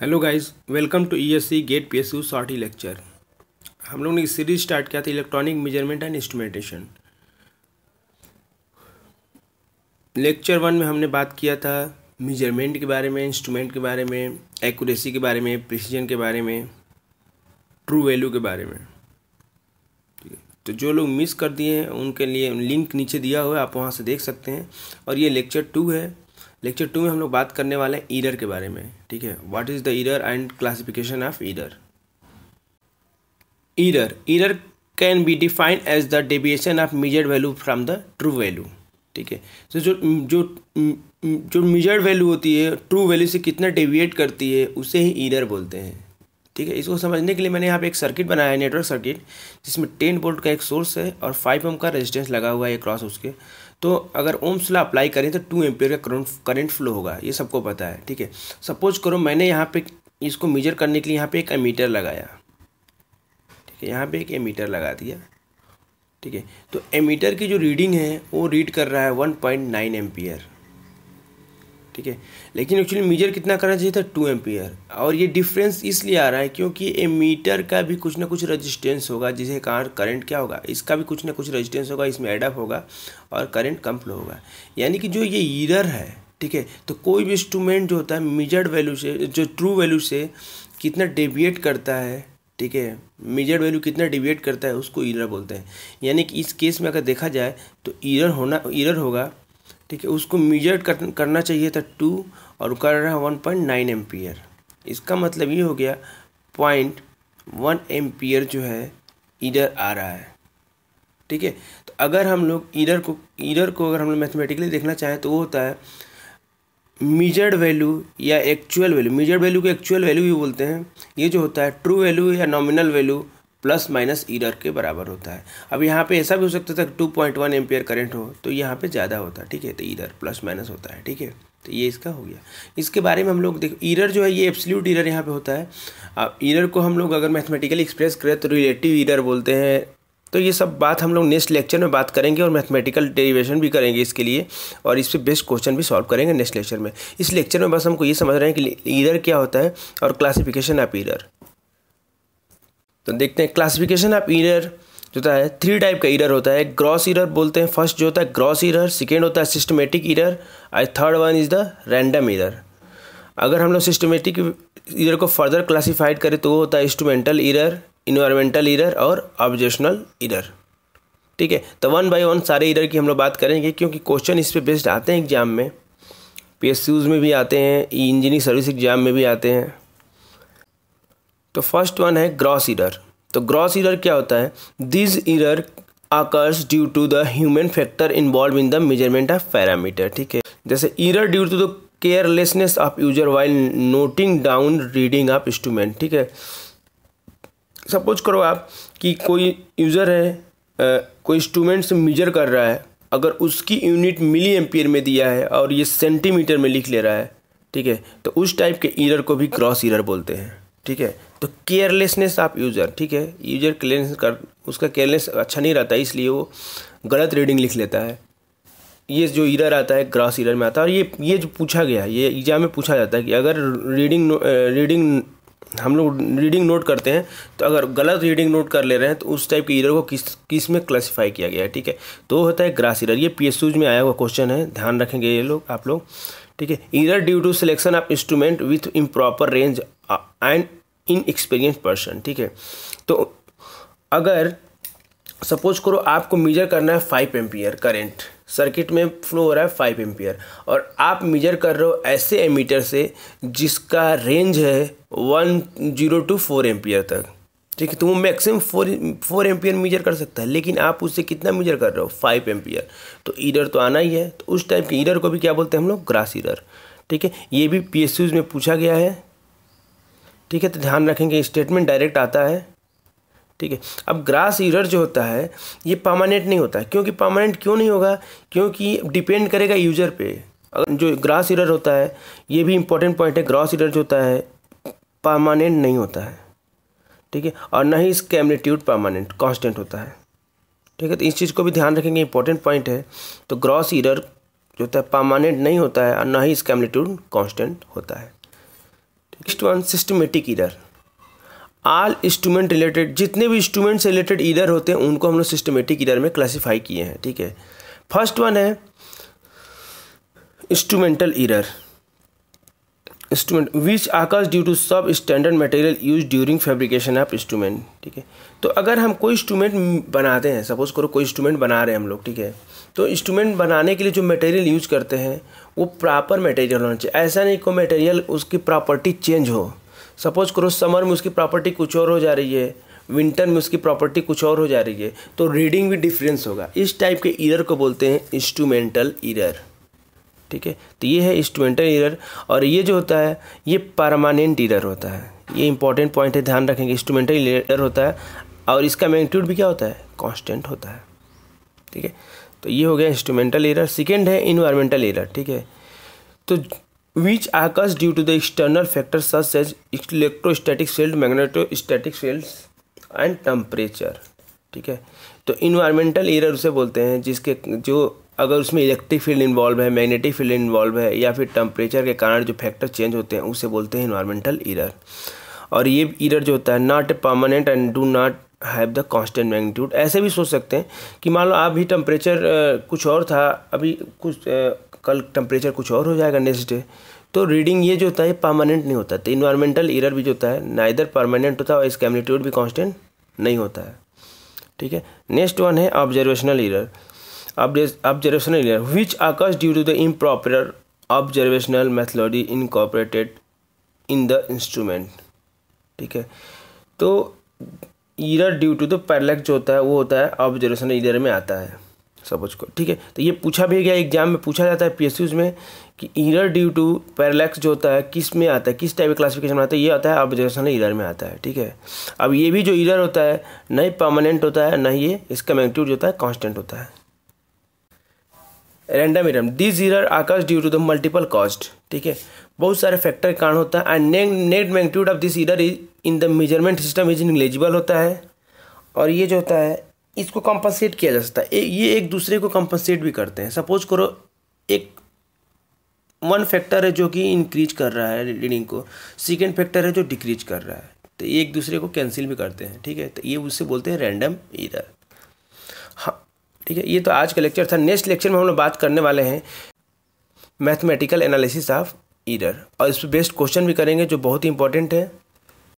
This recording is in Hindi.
hello guys welcome to ESC GATE PSU short ही लेक्चर हम लोगों ने सीरीज स्टार्ट किया था electronic measurement and instrumentation lecture one में हमने बात किया था मेजरमेंट के बारे में इंस्ट्रूमेंट के बारे में एक्यूरेसी के बारे में प्रिसीजन के बारे में ट्रू वैल्यू के बारे में तो जो लोग मिस कर दिए हैं उनके लिए लिंक नीचे दिया हुआ है आप वहाँ से देख सकते हैं और ये लेक्चर टू है लेक्चर टू में हम लोग बात करने वाले हैं ईरर के बारे में ठीक है what is the error and classification of error error error can be defined as the deviation of measure value from the true value ठीक है तो जो जो जो मेजर्ड वैल्यू होती है ट्रू वैल्यू से कितना डेविएट करती है उसे ही ईरर बोलते हैं ठीक है इसको समझने के लिए मैंने यहाँ पे एक सर्किट बनाया है नेटवर्क सर्किट जिसमें टेन बोल्ट का एक सोर्स है और फाइव एम का रेजिस्टेंस लगा हुआ है क्रॉस उसके तो अगर ओम्स ला अप्लाई करें तो टू एम्पियर का करंट फ्लो होगा ये सबको पता है ठीक है सपोज करो मैंने यहाँ पे इसको मेजर करने के लिए यहाँ पे एक एमीटर लगाया ठीक है यहाँ पे एक एमीटर लगा दिया ठीक है तो एमीटर की जो रीडिंग है वो रीड कर रहा है वन पॉइंट नाइन एम्पियर ठीक है लेकिन एक्चुअली मीजर कितना करना चाहिए था टू एम्पियर और ये डिफरेंस इसलिए आ रहा है क्योंकि ए मीटर का भी कुछ ना कुछ रजिस्टेंस होगा जिसे कार करंट क्या होगा इसका भी कुछ ना कुछ रजिस्टेंस होगा इसमें एडअप होगा और करंट कम फ्लो होगा यानी कि जो ये ईरर है ठीक है तो कोई भी इंस्ट्रूमेंट जो होता है मीजर्ड वैल्यू से जो ट्रू वैल्यू से कितना डेविएट करता है ठीक है मेजर्ड वैल्यू कितना डिविएट करता है उसको ईरर बोलते हैं यानी कि इस केस में अगर देखा जाए तो ईरर होना ईरर होगा ठीक है उसको मेजर कर, करना चाहिए था टू और कर रहा है वन पॉइंट नाइन एम्पियर इसका मतलब ये हो गया पॉइंट वन एम्पियर जो है इधर आ रहा है ठीक है तो अगर हम लोग इधर को इधर को अगर हम लोग मैथमेटिकली देखना चाहें तो वो होता है मीजर्ड वैल्यू या एक्चुअल वैल्यू मीजर्ड वैल्यू को एक्चुअल वैल्यू भी बोलते हैं ये जो होता है ट्रू वैल्यू या nominal value plus minus error के बराबर होता है अब यहाँ पे ऐसा भी हो सकता था कि two point one ampere current हो तो यहाँ पे ज़्यादा होता है ठीक है तो ईडर प्लस माइनस होता है ठीक है तो ये इसका हो गया इसके बारे में हम लोग देखो ईरर जो है ये एब्सल्यूट ईरर यहाँ पे होता है अब ईरर को हम लोग अगर मैथमेटिकली एक्सप्रेस करें तो रिलेटिव ईरर बोलते हैं तो ये सब बात हम लोग नेक्स्ट लेक्चर में बात करेंगे और मैथमेटिकल डेरिवेशन भी करेंगे इसके लिए और इस पर बेस्ट क्वेश्चन भी सॉल्व करेंगे नेक्स्ट लेक्चर में इस लेक्चर में बस हमको ये समझ रहे हैं कि ईरर क्या होता है और क्लासिफिकेशन ऑफ ईरर तो देखते हैं क्लासिफिकेशन ऑफ ईरर जो होता है थ्री टाइप का ईरर होता है ग्रॉस ईरर बोलते हैं फर्स्ट जो होता है ग्रॉस ईरर सेकेंड होता है सिस्टमेटिक ईरर और third one is the random error अगर हम लोग सिस्टमेटिक ईरर को फर्दर क्लासीफाइड करें तो वो होता है इंस्ट्रूमेंटल ईरर इन्वायरमेंटल ईरर और ऑब्जेशनल ईरर ठीक है तो वन बाय वन सारे ईरर की हम लोग बात करेंगे क्योंकि क्वेश्चन इस पर बेस्ड आते हैं एग्जाम में पी में भी आते हैं ई इंजीनियरिंग सर्विस एग्जाम में भी आते हैं तो फर्स्ट वन है ग्रॉस इरर तो ग्रॉस इरर क्या होता है this error occurs due to the human factor involve in the measurement of parameter ठीक है जैसे error due to the carelessness of user while noting down reading of instrument ठीक है सपोज करो आप कि कोई यूज़र है कोई इंस्ट्रूमेंट से मेजर कर रहा है अगर उसकी यूनिट मिली एम्पियर में दिया है और ये सेंटीमीटर में लिख ले रहा है ठीक है तो उस टाइप के ईरर को भी क्रॉस ईरर बोलते हैं ठीक है तो केयरलेसनेस आप यूज़र ठीक है यूज़र क्लियरनेस कर उसका केयरलेस अच्छा नहीं रहता इसलिए वो गलत रीडिंग लिख लेता है ये जो ईरर आता है ग्रास ईरर में आता है और ये ये जो पूछा गया है ये एग्जाम में पूछा जाता है कि अगर रीडिंग रीडिंग हम लोग रीडिंग नोट करते हैं तो अगर गलत रीडिंग नोट कर ले रहे हैं तो उस टाइप के ईरर को किस किस में क्लासीफाई किया गया है ठीक है तो होता है ग्रास ईरर ये पी में आया हुआ क्वेश्चन है ध्यान रखेंगे ये लोग आप लोग ठीक है error due to selection of instrument with improper range and inexperience person ठीक है तो अगर सपोज करो आपको मेजर करना है फाइव एम्पियर करेंट सर्किट में फ्लो हो रहा है फाइव एम्पियर और आप मेजर कर रहे हो ऐसे एमीटर से जिसका रेंज है one zero two four ampere तक ठीक है तो वो maximum four four ampere measure कर सकता है लेकिन आप उससे कितना मेजर कर रहे हो फाइव एम्पियर तो ईडर तो आना ही है तो उस टाइप के ईडर को भी क्या बोलते हैं हम लोग ग्रास ईडर ठीक है ये भी पी में पूछा गया है ठीक है तो ध्यान रखेंगे स्टेटमेंट डायरेक्ट आता है ठीक है अब ग्रास ईरर जो होता है ये परमानेंट नहीं होता है क्योंकि परमानेंट क्यों नहीं होगा क्योंकि डिपेंड करेगा यूजर पे अगर जो ग्रास ईरर होता है ये भी इंपॉर्टेंट पॉइंट है ग्रास ईरर जो होता है परमानेंट नहीं होता है ठीक है और ना ही इसका एम्पलीट्यूड परमानेंट कॉन्स्टेंट होता है ठीक है तो इस चीज़ को भी ध्यान रखेंगे इंपॉर्टेंट पॉइंट है तो ग्रॉस ईरर जो होता है परमानेंट नहीं होता है और ना ही इसका एम्पलीट्यूड कॉन्स्टेंट होता है next one systematic error all instrument related जितने भी इंस्ट्रूमेंट से रिलेटेड ईरर होते हैं उनको हम लोग सिस्टमेटिक इधर में क्लासीफाई किए हैं ठीक है फर्स्ट वन है instrumental error instrument which occurs due to substandard material use during fabrication of instrument ठीक है तो अगर हम कोई इंस्ट्रूमेंट बनाते हैं सपोज करो कोई इंस्ट्रूमेंट बना रहे हैं हम लोग ठीक है तो इंस्ट्रूमेंट बनाने के लिए जो मटेरियल यूज करते हैं वो प्रॉपर मटेरियल होना चाहिए ऐसा नहीं कोई मटेरियल उसकी प्रॉपर्टी चेंज हो सपोज करो समर में उसकी प्रॉपर्टी कुछ और हो जा रही है विंटर में उसकी प्रॉपर्टी कुछ और हो जा रही है तो रीडिंग भी डिफरेंस होगा इस टाइप के ईरर को बोलते हैं इंस्ट्रूमेंटल ईरर ठीक है तो ये है इंस्ट्रूमेंटल एरर और ये जो होता है ये परमानेंट एरर होता है ये इंपॉर्टेंट पॉइंट है ध्यान रखेंगे इंस्ट्रूमेंटल एरर होता है और इसका मैग्नीट्यूड भी क्या होता है कॉन्स्टेंट होता है ठीक है तो ये हो गया इंस्ट्रूमेंटल एरर सेकेंड है इन्वायरमेंटल एरर ठीक है तो which occurs due to the external factor such as electrostatic field static field and temperature ठीक है तो इन्वायरमेंटल एरर उसे बोलते हैं जिसके जो अगर उसमें इलेक्ट्रिक फील्ड इन्वॉल्व है मैग्नेटिक फील्ड इन्वॉल्व है या फिर टेम्परेचर के कारण जो फैक्टर चेंज होते हैं उसे बोलते हैं इन्वायरमेंटल इरर और ये इरर जो होता है not a permanent and do not have the constant magnitude ऐसे भी सोच सकते हैं कि मान लो अभी टेम्परेचर कुछ और था अभी कुछ आ, कल टेम्परेचर कुछ और हो जाएगा नेक्स्ट डे तो रीडिंग ये जो होता है परमानेंट नहीं होता तो इन्वायरमेंटल इरर भी जो होता है ना इधर परमानेंट होता है और इसका एम्पलीट्यूड भी कॉन्स्टेंट नहीं होता है ठीक है नेक्स्ट वन है observational error observational error which occurs due to the improper observational methodology incorporated in the instrument ठीक है तो error due to the parallax जो होता है वो होता है ऑब्जर्वेशन ईरर में आता है सपोज को ठीक है तो ये पूछा भी गया एग्जाम में पूछा जाता है यूज में कि ईरर ड्यू टू पैरलैक्स जो होता है किस में आता है किस टाइप के क्लासिफिकेशन में आता है ये आता है ऑब्जर्वेशन ईरर में आता है ठीक है अब ये भी जो ईरर होता है न ही परमानेंट होता है ना ही ये इसका मैग्नीट्यूड जो होता है कॉन्स्टेंट होता है random error this error occurs due to the multiple causes ठीक है बहुत सारे फैक्टर कारण होता है and net magnitude of this error in the measurement system is negligible होता है और ये जो होता है इसको कंपनसेट किया जा सकता है ये एक दूसरे को कंपनसेट भी करते हैं सपोज करो एक वन फैक्टर है जो कि इंक्रीज कर रहा है रीडिंग को सेकेंड फैक्टर है जो डिक्रीज कर रहा है तो ये एक दूसरे को कैंसिल भी करते हैं ठीक है तो ये उससे बोलते हैं रैंडम इधर हाँ ठीक है ये तो आज का लेक्चर था नेक्स्ट लेक्चर में हम लोग बात करने वाले हैं मैथमेटिकल एनालिसिस ऑफ ईडर और इस पर बेस्ट क्वेश्चन भी करेंगे जो बहुत ही इंपॉर्टेंट है